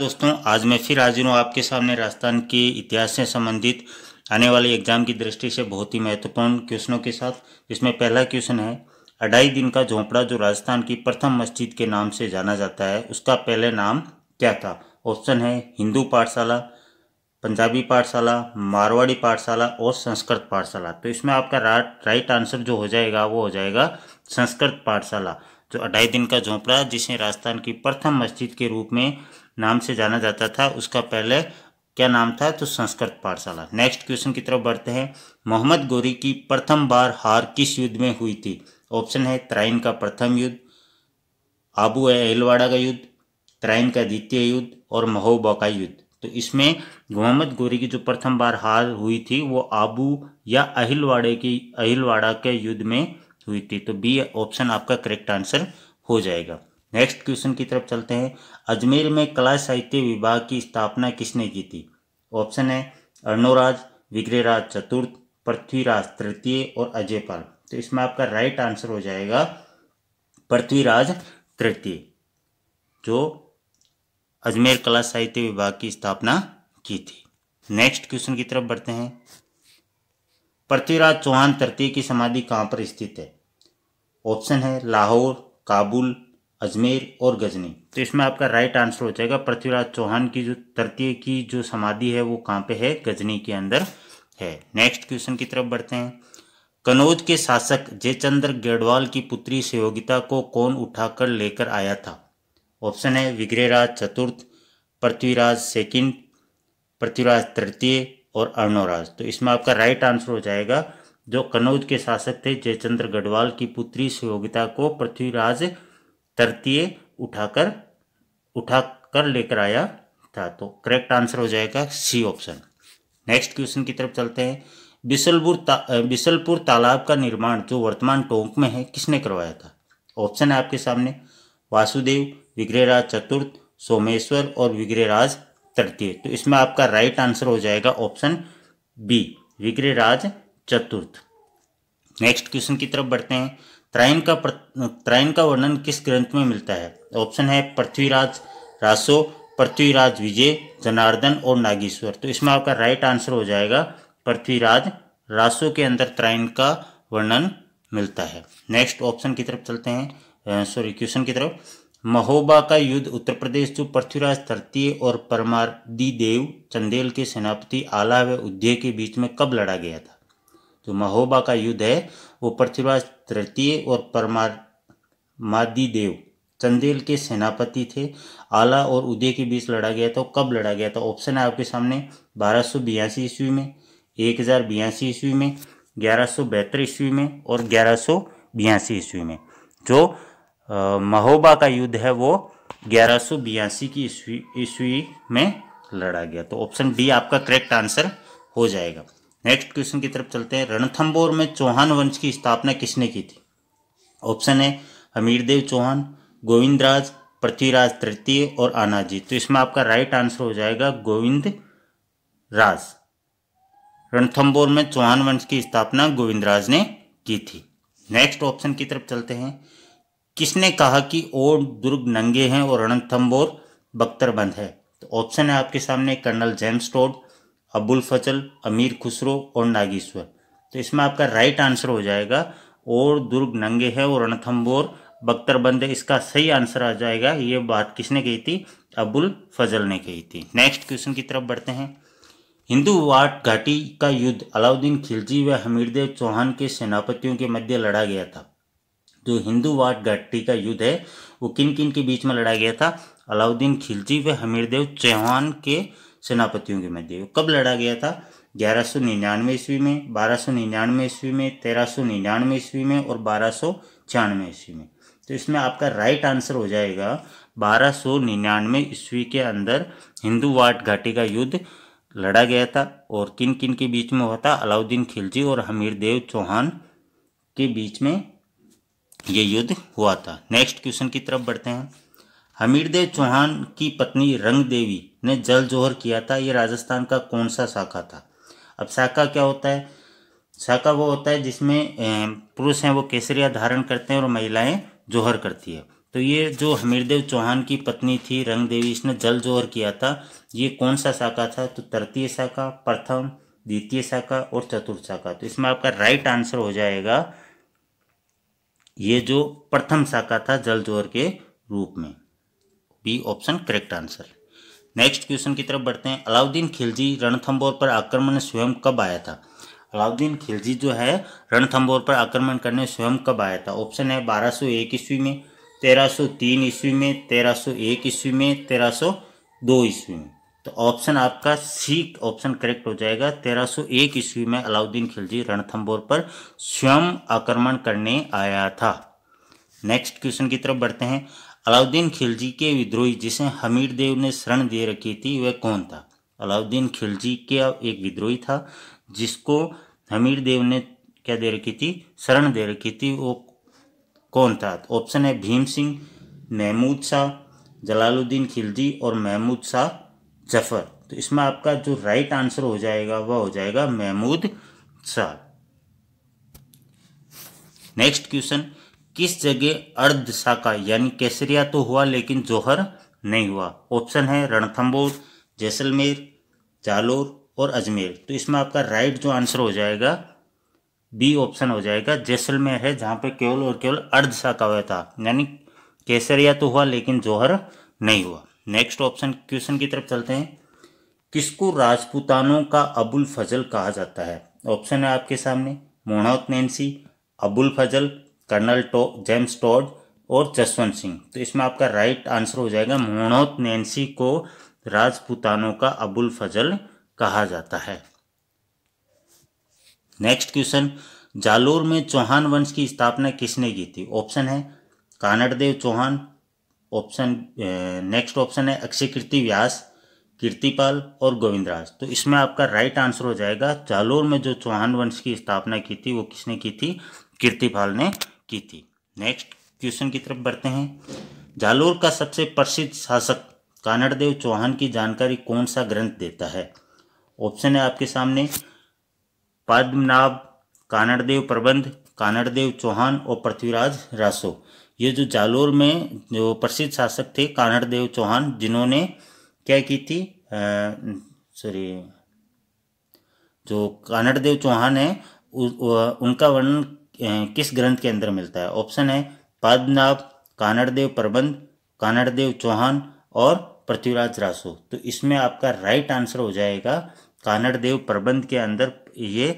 दोस्तों आज मैं फिर हाजिर हूँ आपके सामने राजस्थान के इतिहास से संबंधित आने वाले एग्जाम की दृष्टि से बहुत ही महत्वपूर्ण क्वेश्चनों के साथ जिसमें पहला क्वेश्चन है अढ़ाई दिन का झोंपड़ा जो राजस्थान की प्रथम मस्जिद के नाम से जाना जाता है उसका पहले नाम क्या था ऑप्शन है हिंदू पाठशाला पंजाबी पाठशाला मारवाड़ी पाठशाला और संस्कृत पाठशाला तो इसमें आपका राइट आंसर जो हो जाएगा वो हो जाएगा संस्कृत पाठशाला जो अढ़ाई दिन का झोंपड़ा जिसे राजस्थान की प्रथम मस्जिद के रूप में नाम से जाना जाता था उसका पहले क्या नाम था तो संस्कृत पाठशाला नेक्स्ट क्वेश्चन की तरफ बढ़ते हैं मोहम्मद गोरी की प्रथम बार हार किस युद्ध में हुई थी ऑप्शन है त्राइन का प्रथम युद्ध आबू है एलवाड़ा का युद्ध त्राइन का द्वितीय युद्ध और महोबा का युद्ध तो इसमें मोहम्मद गोरी की जो प्रथम बार हार हुई थी वो आबू या अहिलवाड़े की अहिलवाड़ा के युद्ध में हुई थी तो बी ऑप्शन आपका करेक्ट आंसर हो जाएगा नेक्स्ट क्वेश्चन की तरफ चलते हैं अजमेर में कला साहित्य विभाग की स्थापना किसने की थी ऑप्शन है अर्णोराज विग्रेराज चतुर्थ पृथ्वीराज तृतीय और अजयपाल तो इसमें आपका राइट आंसर हो जाएगा पृथ्वीराज तृतीय जो अजमेर कला साहित्य विभाग की स्थापना की थी नेक्स्ट क्वेश्चन की तरफ बढ़ते हैं पृथ्वीराज चौहान तृतीय की समाधि कहां पर स्थित है ऑप्शन है लाहौर काबुल अजमेर और गजनी तो इसमें आपका राइट आंसर हो जाएगा पृथ्वीराज चौहान की जो तृतीय की जो समाधि है वो कहाँ पे है गजनी के अंदर है नेक्स्ट क्वेश्चन की तरफ बढ़ते हैं कनौज के शासक जयचंद्र गढ़वाल की पुत्री सहयोगिता को कौन उठाकर लेकर आया था ऑप्शन है विग्रहराज चतुर्थ पृथ्वीराज सेकंड पृथ्वीराज तृतीय और अर्णोराज तो इसमें आपका राइट आंसर हो जाएगा जो कनौज के शासक थे जयचंद्र गढ़वाल की पुत्री सुयोगिता को पृथ्वीराज तरतीय उठाकर उठाकर लेकर आया था तो करेक्ट आंसर हो जाएगा सी ऑप्शन नेक्स्ट क्वेश्चन की तरफ चलते हैं बिसलपुर ता, बिसलपुर तालाब का निर्माण जो वर्तमान टोंक में है किसने करवाया था ऑप्शन है आपके सामने वासुदेव विग्रहराज चतुर्थ सोमेश्वर और विग्रहराज तृतीय तो इसमें आपका राइट आंसर हो जाएगा ऑप्शन बी विग्रहराज चतुर्थ नेक्स्ट क्वेश्चन की तरफ बढ़ते हैं त्राइन का त्राइन का वर्णन किस ग्रंथ में मिलता है ऑप्शन है पृथ्वीराज रासो पृथ्वीराज विजय जनार्दन और नागेश्वर तो इसमें आपका राइट आंसर हो जाएगा पृथ्वीराज रासो के अंदर त्राइन का वर्णन मिलता है नेक्स्ट ऑप्शन की तरफ चलते हैं सॉरी क्वेश्चन की तरफ महोबा का युद्ध उत्तर प्रदेश जो पृथ्वीराज तृतीय और परमारदी देव चंदेल के सेनापति आला व उद्य के बीच में कब लड़ा गया था जो महोबा का युद्ध है वो पृथ्वीराज तृतीय और परमादी देव चंदेल के सेनापति थे आला और उदय के बीच लड़ा गया था कब लड़ा गया था ऑप्शन है आपके सामने बारह सौ बयासी ईस्वी में एक हज़ार बयासी ईस्वी में ग्यारह सौ बहत्तर ईस्वी में और ग्यारह सौ बयासी ईस्वी में जो महोबा का युद्ध है वो ग्यारह सौ बयासी की ईस्वी ईस्वी में लड़ा गया तो ऑप्शन डी आपका करेक्ट आंसर हो जाएगा नेक्स्ट क्वेश्चन की तरफ चलते हैं रणथंबोर में चौहान वंश की स्थापना किसने की थी ऑप्शन है हमीरदेव चौहान गोविंदराज पृथ्वीराज तृतीय और आनाजी तो इसमें आपका राइट आंसर हो जाएगा गोविंद राज रणथंबोर में चौहान वंश की स्थापना गोविंदराज ने की थी नेक्स्ट ऑप्शन की तरफ चलते हैं किसने कहा कि ओड दुर्ग नंगे हैं और रणथंबोर बख्तरबंद है तो ऑप्शन है आपके सामने Colonel James Tod Abul Fazal Amir Khusro और नागेश्वर तो इसमें आपका राइट आंसर हो जाएगा और दुर्ग नंगे है और रणथम्बोर बख्तरबंद है इसका सही आंसर आ जाएगा ये बात किसने कही थी अबुल फजल ने कही थी नेक्स्ट क्वेश्चन की तरफ बढ़ते हैं हिंदू वाट घाटी का युद्ध अलाउद्दीन खिलजी व हमीरदेव चौहान के सेनापतियों के मध्य लड़ा गया था जो हिंदू वाट घाटी का युद्ध है वो किन किन के बीच में लड़ा गया था अलाउद्दीन खिलजी व हमीरदेव चौहान के सेनापतियों के मध्य कब लड़ा गया था ग्यारह सौ निन्यानवे ईस्वी में बारह सौ निन्यानवे ईस्वी में तेरह सौ निन्यानवे ईस्वी में और बारह सौ छियानवे ईस्वी में तो इसमें आपका राइट आंसर हो जाएगा बारह सौ निन्यानवे ईस्वी के अंदर हिंदू वाट घाटी का युद्ध लड़ा गया था और किन किन के बीच में हुआ था अलाउद्दीन खिलजी और हमीर देव चौहान के बीच में ये युद्ध हुआ था नेक्स्ट क्वेश्चन की तरफ बढ़ते हैं हमीर देव चौहान की पत्नी रंग देवी ने जल जोहर किया था ये राजस्थान का कौन सा शाखा था अब शाखा क्या होता है शाखा वो होता है जिसमें पुरुष हैं वो केसरिया धारण करते हैं और महिलाएं जोहर करती है तो ये जो हमीरदेव चौहान की पत्नी थी रंग देवी इसने जल जोहर किया था ये कौन सा शाखा था तो तृतीय शाखा प्रथम द्वितीय शाखा और चतुर्थ शाखा तो इसमें आपका राइट आंसर हो जाएगा ये जो प्रथम शाखा था जल जोहर के रूप में B option correct answer next question की तरफ बढ़ते हैं अलाउद्दीन खिलजी रणथंबोर पर आक्रमण स्वयं कब आया था अलाउद्दीन खिलजी जो है रणथंबोर पर आक्रमण करने स्वयं कब आया था ऑप्शन है 1201 ईस्वी में 1303 ईस्वी में 1301 ईस्वी में 1302 ईस्वी में तो ऑप्शन आपका सी ऑप्शन करेक्ट हो जाएगा 1301 ईस्वी में अलाउद्दीन खिलजी रणथंबोर पर स्वयं आक्रमण करने आया था नेक्स्ट क्वेश्चन की तरफ बढ़ते हैं अलाउद्दीन खिलजी के विद्रोही जिसे हमीर देव ने शरण दे रखी थी वह कौन था अलाउद्दीन खिलजी के एक विद्रोही था जिसको हमीर देव ने क्या दे रखी थी शरण दे रखी थी वो कौन था ऑप्शन है भीम सिंह महमूद शाह जलालुद्दीन खिलजी और महमूद शाह जफर तो इसमें आपका जो राइट आंसर हो जाएगा वह हो जाएगा महमूद शाह नेक्स्ट क्वेश्चन किस जगह अर्धशाखा यानी केसरिया तो हुआ लेकिन जौहर नहीं हुआ ऑप्शन है रणथम्बोर जैसलमेर जालोर और अजमेर तो इसमें आपका राइट जो आंसर हो जाएगा बी ऑप्शन हो जाएगा जैसलमेर है जहाँ पे केवल और केवल अर्धशाखा हुआ था यानी केसरिया तो हुआ लेकिन जौहर नहीं हुआ नेक्स्ट ऑप्शन क्वेश्चन की तरफ चलते हैं किसको राजपूतानों का अबुल फजल कहा जाता है ऑप्शन है आपके सामने मोहनौत नैन्सी अबुल फजल कर्नल टो जेम्स टोड और जसवंत सिंह तो इसमें आपका राइट आंसर हो जाएगा मोनोत नैन्सी को राजपूतानों का अबुल फजल कहा जाता है नेक्स्ट क्वेश्चन जालोर में चौहान वंश की स्थापना किसने की थी ऑप्शन है Kanhadadev Chauhan option next option है अक्षय कीर्ति व्यास कीर्तिपाल और गोविंदराज तो इसमें आपका राइट आंसर हो जाएगा जालोर में जो चौहान वंश की स्थापना की थी वो किसने की थी कीर्तिपाल ने की थी नेक्स्ट क्वेश्चन की तरफ बढ़ते हैं जालोर का सबसे प्रसिद्ध शासक कानड़देव चौहान की जानकारी कौन सा ग्रंथ देता है ऑप्शन है आपके सामने पद्मनाभ कानड़देव प्रबंध कानड़देव चौहान और पृथ्वीराज रासो ये जो जालोर में जो प्रसिद्ध शासक थे कानड़देव चौहान जिन्होंने क्या की थी सॉरी जो कानड़देव चौहान है उ, उ, उनका वर्णन किस ग्रंथ के अंदर मिलता है ऑप्शन है पद्मनाभ कानड़देव प्रबंध कानड़देव चौहान और पृथ्वीराज रासो तो इसमें आपका राइट आंसर हो जाएगा कानड़देव प्रबंध के अंदर ये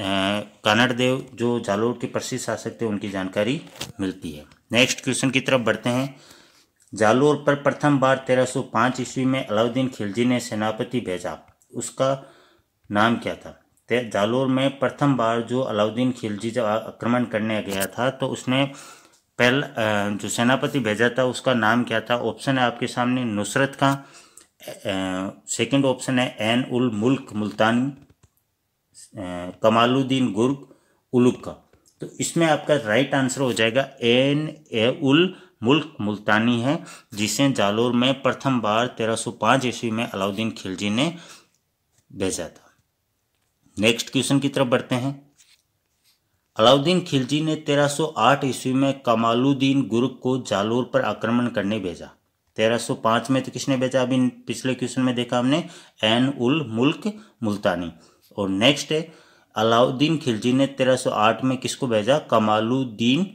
कानड़देव जो जालोर के प्रसिद्ध शासक थे उनकी जानकारी मिलती है नेक्स्ट क्वेश्चन की तरफ बढ़ते हैं जालोर पर प्रथम बार 1305 ईस्वी में अलाउद्दीन खिलजी ने सेनापति भेजा उसका नाम क्या था जालोर में प्रथम बार जो अलाउद्दीन खिलजी जब आक्रमण करने गया था तो उसने पहला जो सेनापति भेजा था उसका नाम क्या था ऑप्शन है आपके सामने नुसरत का सेकंड ऑप्शन है एन उल मुल्क मुल्तानी कमालुद्दीन गुर्ग उलुक का तो इसमें आपका राइट आंसर हो जाएगा एन ए उल मुल्क मुल्तानी है जिसे जालोर में प्रथम बार 1305 ईस्वी में अलाउद्दीन खिलजी ने भेजा था नेक्स्ट क्वेश्चन की तरफ बढ़ते हैं अलाउद्दीन खिलजी ने 1308 ईस्वी में कमालुद्दीन गुरु को जालोर पर आक्रमण करने भेजा 1305 में तो किसने भेजा अभी पिछले क्वेश्चन में देखा हमने एन उल मुल्क मुल्तानी और नेक्स्ट है अलाउद्दीन खिलजी ने 1308 में किसको भेजा कमालुद्दीन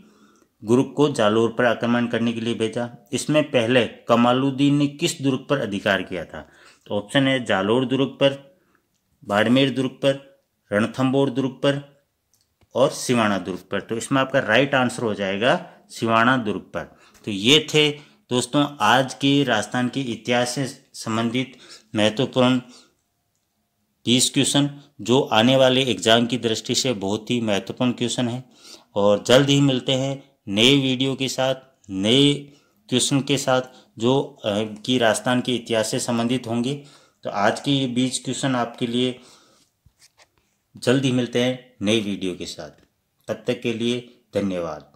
गुरु को जालोर पर आक्रमण करने के लिए भेजा इसमें पहले कमालुद्दीन ने किस दुर्ग पर अधिकार किया था तो ऑप्शन है जालोर दुर्ग पर बाड़मेर दुर्ग पर रणथम्बोर दुर्ग पर और सिवाना दुर्ग पर तो इसमें आपका राइट आंसर हो जाएगा सिवाना दुर्ग पर तो ये थे दोस्तों आज की राजस्थान के इतिहास से संबंधित महत्वपूर्ण बीस क्वेश्चन जो आने वाले एग्जाम की दृष्टि से बहुत ही महत्वपूर्ण क्वेश्चन है और जल्द ही मिलते हैं नए वीडियो के साथ नए क्वेश्चन के साथ जो की राजस्थान के इतिहास से संबंधित होंगे तो आज के ये बीस क्वेश्चन आपके लिए जल्दी मिलते हैं नई वीडियो के साथ तब तक के लिए धन्यवाद